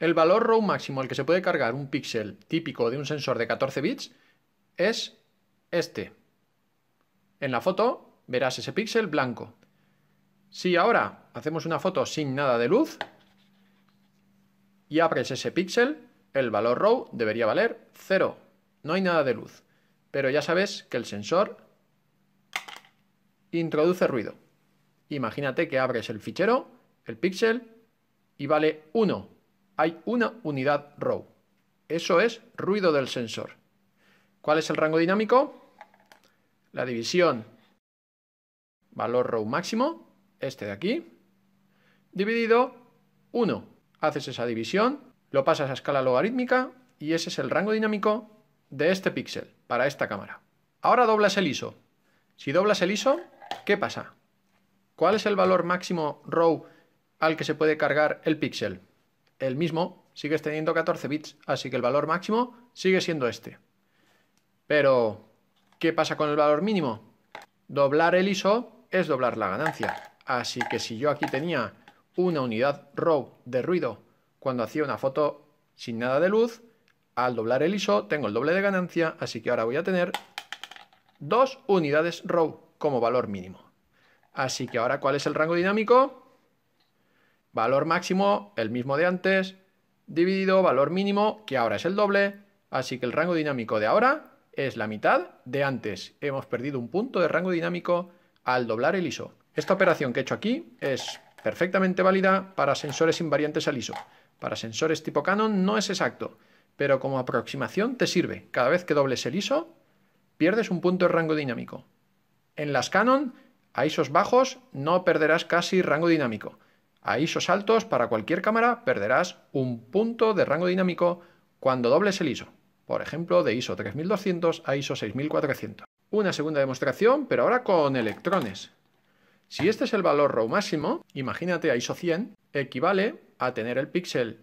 El valor RAW máximo al que se puede cargar un píxel típico de un sensor de 14 bits es este. En la foto verás ese píxel blanco. Si ahora hacemos una foto sin nada de luz y abres ese píxel, el valor RAW debería valer 0. No hay nada de luz. Pero ya sabes que el sensor introduce ruido. Imagínate que abres el fichero, el píxel, y vale 1 hay una unidad row. Eso es ruido del sensor. ¿Cuál es el rango dinámico? La división valor row máximo, este de aquí, dividido 1. Haces esa división, lo pasas a escala logarítmica y ese es el rango dinámico de este píxel para esta cámara. Ahora doblas el ISO. Si doblas el ISO, ¿qué pasa? ¿Cuál es el valor máximo row al que se puede cargar el píxel? el mismo, sigues teniendo 14 bits, así que el valor máximo sigue siendo este. Pero, ¿qué pasa con el valor mínimo? Doblar el ISO es doblar la ganancia. Así que si yo aquí tenía una unidad RAW de ruido cuando hacía una foto sin nada de luz, al doblar el ISO tengo el doble de ganancia, así que ahora voy a tener dos unidades RAW como valor mínimo. Así que ahora, ¿cuál es el rango dinámico? valor máximo el mismo de antes, dividido valor mínimo, que ahora es el doble, así que el rango dinámico de ahora es la mitad de antes. Hemos perdido un punto de rango dinámico al doblar el ISO. Esta operación que he hecho aquí es perfectamente válida para sensores invariantes al ISO. Para sensores tipo Canon no es exacto, pero como aproximación te sirve. Cada vez que dobles el ISO, pierdes un punto de rango dinámico. En las Canon, a ISOs bajos no perderás casi rango dinámico. A iso altos para cualquier cámara perderás un punto de rango dinámico cuando dobles el ISO, por ejemplo de ISO 3200 a ISO 6400. Una segunda demostración, pero ahora con electrones. Si este es el valor RAW máximo, imagínate a ISO 100, equivale a tener el píxel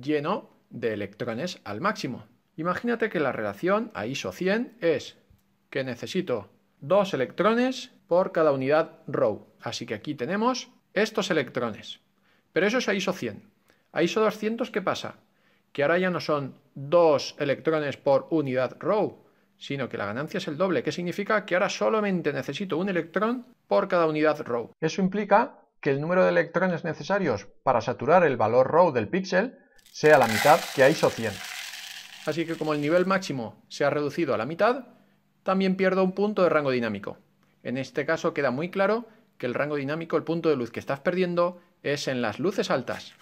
lleno de electrones al máximo. Imagínate que la relación a ISO 100 es que necesito dos electrones por cada unidad row. Así que aquí tenemos estos electrones. Pero eso es a ISO 100. A ISO 200, ¿qué pasa? Que ahora ya no son dos electrones por unidad row, sino que la ganancia es el doble, que significa que ahora solamente necesito un electrón por cada unidad row. Eso implica que el número de electrones necesarios para saturar el valor row del píxel sea la mitad que a ISO 100. Así que como el nivel máximo se ha reducido a la mitad, también pierdo un punto de rango dinámico. En este caso queda muy claro que el rango dinámico, el punto de luz que estás perdiendo, es en las luces altas.